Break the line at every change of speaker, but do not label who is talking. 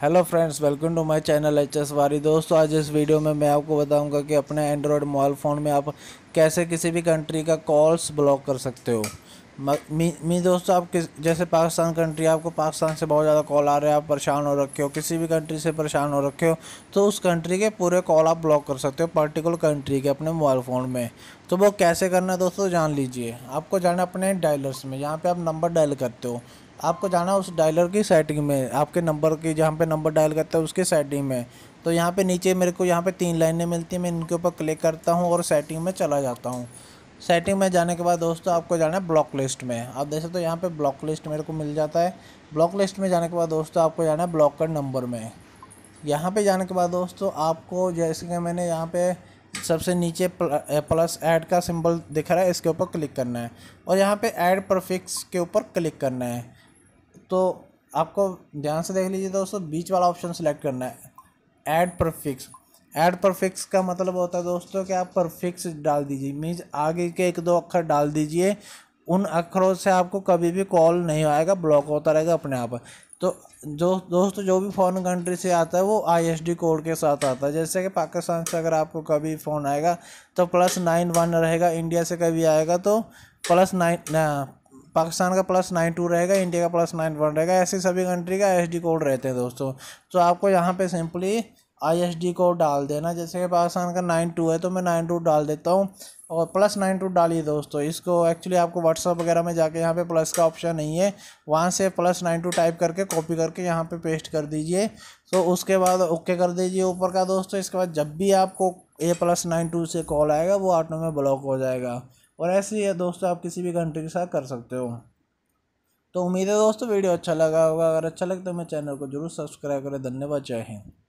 hello friends welcome to my channel H S वारी दोस्तों आज इस वीडियो में मैं आपको बताऊंगा कि अपने एंड्रॉयड मोबाइल फ़ोन में आप कैसे किसी भी कंट्री का कॉल्स ब्लॉक कर सकते हो मी दोस्तों आप किस जैसे पाकिस्तान कंट्री आपको पाकिस्तान से बहुत ज़्यादा कॉल आ रहे हैं आप परेशान हो रखे हो किसी भी कंट्री से परेशान हो रखे हो तो उस कंट्री के पूरे कॉल आप ब्लॉक कर सकते हो पर्टिकुलर कंट्री के अपने मोबाइल फ़ोन में तो वो कैसे करना है दोस्तों जान लीजिए आपको जाना अपने डायलर्स में यहाँ पर आप नंबर डायल करते हो आपको जाना उस डायलर की सेटिंग में आपके नंबर की जहाँ पर नंबर डायल करते हो उसके सेटिंग में तो यहाँ पर नीचे मेरे को यहाँ पे तीन लाइनें मिलती हैं मैं इनके ऊपर क्लिक करता हूँ और सेटिंग में चला जाता हूँ सेटिंग में जाने के बाद दोस्तों आपको जाना है ब्लॉक लिस्ट में आप देख सकते हो तो यहाँ पे ब्लॉक लिस्ट मेरे को मिल जाता है ब्लॉक लिस्ट में जाने के बाद दोस्तों आपको जाना है ब्लॉक नंबर में यहाँ पे जाने के बाद दोस्तों आपको जैसे कि मैंने यहाँ पे सबसे नीचे प्लस ऐड का सिंबल दिख रहा है इसके ऊपर क्लिक करना है और यहाँ पर ऐड परफिक्स के ऊपर क्लिक करना है तो आपको ध्यान से देख लीजिए दोस्तों बीच वाला ऑप्शन सेलेक्ट करना है ऐड परफिक्स ऐड परफिक्स का मतलब होता है दोस्तों कि आप परफिक्स डाल दीजिए मीन्स आगे के एक दो अक्षर डाल दीजिए उन अक्षरों से आपको कभी भी कॉल नहीं आएगा ब्लॉक होता रहेगा अपने आप तो जो दोस्तों जो भी फ़ॉरन कंट्री से आता है वो आईएसडी कोड के साथ आता है जैसे कि पाकिस्तान से अगर आपको कभी फ़ोन आएगा तो प्लस नाइन वन रहेगा इंडिया से कभी आएगा तो प्लस नाइन पाकिस्तान का प्लस नाइन टू रहेगा इंडिया का प्लस नाइन वन रहेगा ऐसे सभी कंट्री का आईएसडी कोड रहते हैं दोस्तों तो आपको यहाँ पर सिंपली आई को डाल देना जैसे कि पाकिस्तान का नाइन टू है तो मैं नाइन टू डाल देता हूँ और प्लस नाइन टू डालिए दोस्तों इसको एक्चुअली आपको व्हाट्सअप वगैरह में जाके यहाँ पे प्लस का ऑप्शन नहीं है वहाँ से प्लस नाइन टू टाइप करके कॉपी करके यहाँ पे पेस्ट कर दीजिए तो उसके बाद ओके कर दीजिए ऊपर का दोस्तों इसके बाद जब भी आपको ए प्लस नाइन टू से कॉल आएगा वो ऑटो में ब्लॉक हो जाएगा और ऐसे ही है दोस्तों आप किसी भी कंट्री के साथ कर सकते हो तो उम्मीद है दोस्तों वीडियो अच्छा लगा होगा अगर अच्छा लगे तो मेरे चैनल को जरूर सब्सक्राइब करें धन्यवाद जय हिंद